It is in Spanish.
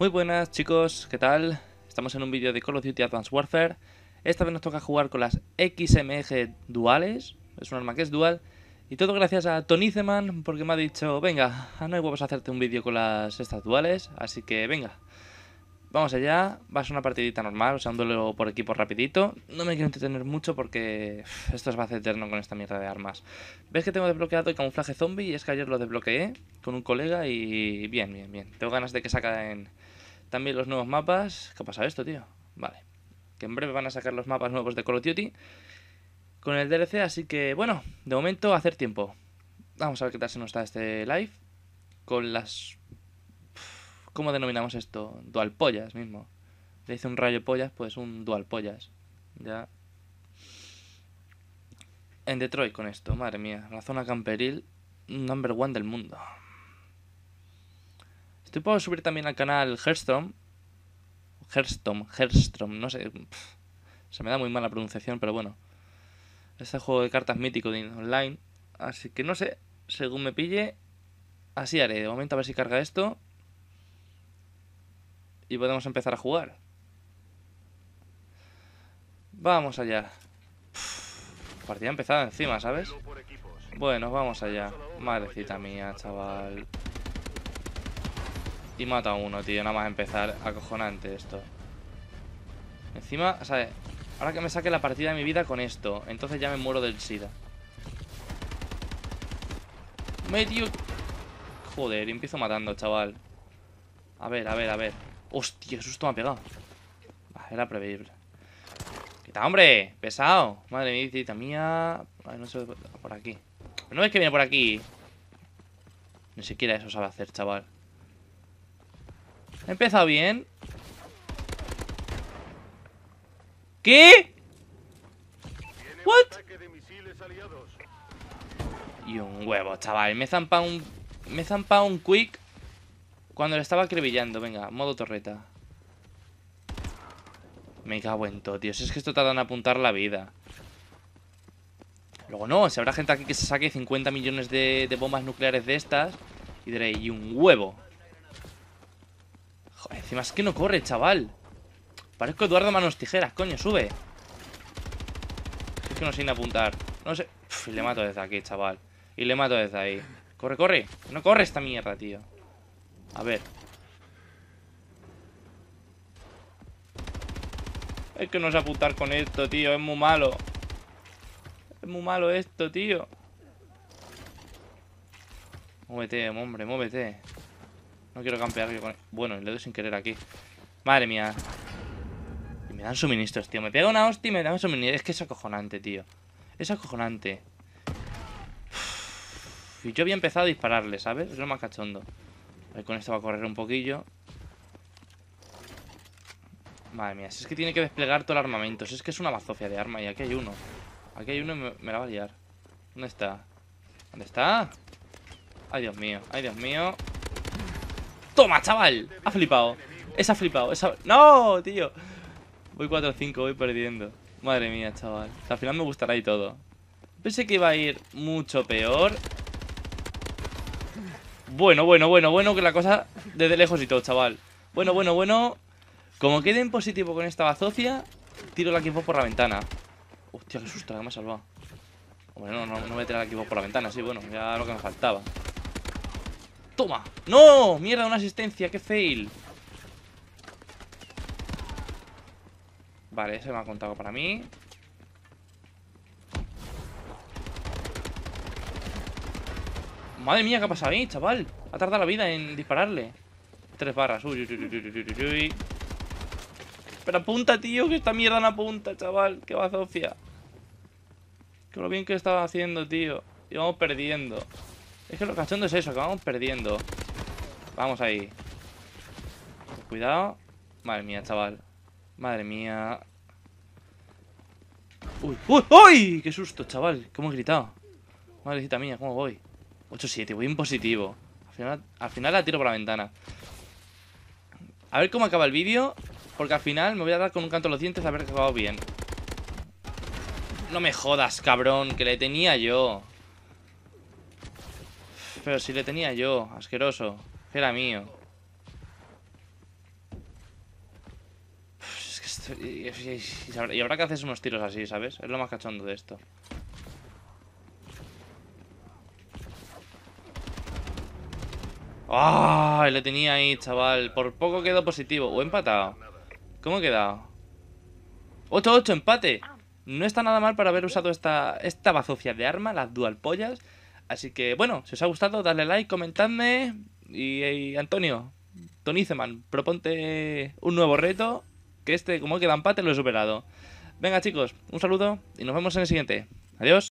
Muy buenas chicos, ¿qué tal? Estamos en un vídeo de Call of Duty Advanced Warfare. Esta vez nos toca jugar con las XMG duales, es un arma que es dual. Y todo gracias a Tony Zeman porque me ha dicho, venga, no hay huevos a hacerte un vídeo con las estas duales, así que venga. Vamos allá, va a ser una partidita normal, o sea, un duelo por equipo rapidito. No me quiero entretener mucho porque esto va a hacer eterno con esta mierda de armas. ¿Ves que tengo desbloqueado el camuflaje zombie? Y es que ayer lo desbloqueé con un colega y bien, bien, bien. Tengo ganas de que en... También los nuevos mapas. ¿Qué ha pasado esto, tío? Vale. Que en breve van a sacar los mapas nuevos de Call of Duty con el DLC. Así que, bueno, de momento, hacer tiempo. Vamos a ver qué tal se nos está este live. Con las. ¿Cómo denominamos esto? Dual pollas mismo. Le hice un rayo pollas, pues un dual pollas. Ya. En Detroit con esto, madre mía. La zona camperil, number one del mundo. Estoy puedo subir también al canal Herstrom. Herstrom, Herstrom, no sé. se me da muy mala pronunciación, pero bueno. Este juego de cartas mítico de online. Así que no sé, según me pille, así haré. De momento a ver si carga esto. Y podemos empezar a jugar. Vamos allá. partida empezada encima, ¿sabes? Bueno, vamos allá. Madrecita mía, chaval. Y mata a uno, tío, nada más empezar Acojonante esto Encima, o sea Ahora que me saque la partida de mi vida con esto Entonces ya me muero del SIDA Medio... Joder, empiezo matando, chaval A ver, a ver, a ver Hostia, qué susto me ha pegado era previsible tal, hombre! ¡Pesado! Madre mía, mía no por aquí ¿No ves que viene por aquí? Ni siquiera eso sabe hacer, chaval empezado bien. ¿Qué? ¿What? Y un huevo, chaval. Me zampa un... Me zampa un quick cuando le estaba acribillando. Venga, modo torreta. Me cago en todo, tío. es que esto te tarda en apuntar la vida. Luego no, si habrá gente aquí que se saque 50 millones de, de bombas nucleares de estas. Y diréis, y un huevo. Joder, encima es que no corre, chaval. Parezco Eduardo Manos Tijeras, coño, sube. Es que no sé ni apuntar. No sé. y le mato desde aquí, chaval. Y le mato desde ahí. Corre, corre. No corre esta mierda, tío. A ver. Es que no sé apuntar con esto, tío. Es muy malo. Es muy malo esto, tío. Muévete, hombre, muévete. No quiero campear yo con... Bueno, le doy sin querer aquí. Madre mía. Y me dan suministros, tío. Me pega una hostia y me dan suministros. Es que es acojonante, tío. Es acojonante. Y yo había empezado a dispararle, ¿sabes? Es lo más cachondo. A ver, con esto va a correr un poquillo. Madre mía, si es que tiene que desplegar todo el armamento. Si es que es una bazofia de arma y aquí hay uno. Aquí hay uno y me, me la va a liar. ¿Dónde está? ¿Dónde está? Ay, Dios mío, ay, Dios mío Toma, chaval. Ha flipado. Esa ha flipado. Esa... No, tío. Voy 4-5, voy perdiendo. Madre mía, chaval. al final me gustará y todo. Pensé que iba a ir mucho peor. Bueno, bueno, bueno, bueno, que la cosa desde lejos y todo, chaval. Bueno, bueno, bueno. Como quede en positivo con esta bazofia, tiro la equipo por la ventana. Hostia, qué susto, que me ha salvado. Bueno, no, no voy a tirar la equipo por la ventana, sí, bueno, ya lo que me faltaba. ¡Toma! ¡No! ¡Mierda, una asistencia! ¡Qué fail! Vale, ese me ha contado para mí. Madre mía, ¿qué ha pasado ahí, chaval? Ha tardado la vida en dispararle. Tres barras. Uy, uy, uy, uy, uy, Pero apunta, tío, que esta mierda no apunta, chaval. Qué bazofia. ¡Qué lo bien que estaba haciendo, tío. Y vamos perdiendo. Es que lo cachondo es eso, acabamos perdiendo. Vamos ahí. Cuidado. Madre mía, chaval. Madre mía. ¡Uy! ¡Uy! ¡Uy! ¡Qué susto, chaval! ¿Cómo he gritado? Madrecita mía, ¿cómo voy? 8-7, voy en positivo. Al final, la tiro por la ventana. A ver cómo acaba el vídeo. Porque al final me voy a dar con un canto los dientes a ver que acabado bien. No me jodas, cabrón, que le tenía yo. Pero si le tenía yo, asqueroso. era mío. Y habrá que hacer unos tiros así, ¿sabes? Es lo más cachondo de esto. ¡Ah! le tenía ahí, chaval. Por poco quedó positivo. O empatado. ¿Cómo he quedado? 8-8, empate. No está nada mal para haber usado esta, esta bazofia de arma, las dual pollas. Así que bueno, si os ha gustado, dadle like, comentadme. Y, Antonio, Zeman, proponte un nuevo reto. Que este, como queda empate, lo he superado. Venga chicos, un saludo y nos vemos en el siguiente. Adiós.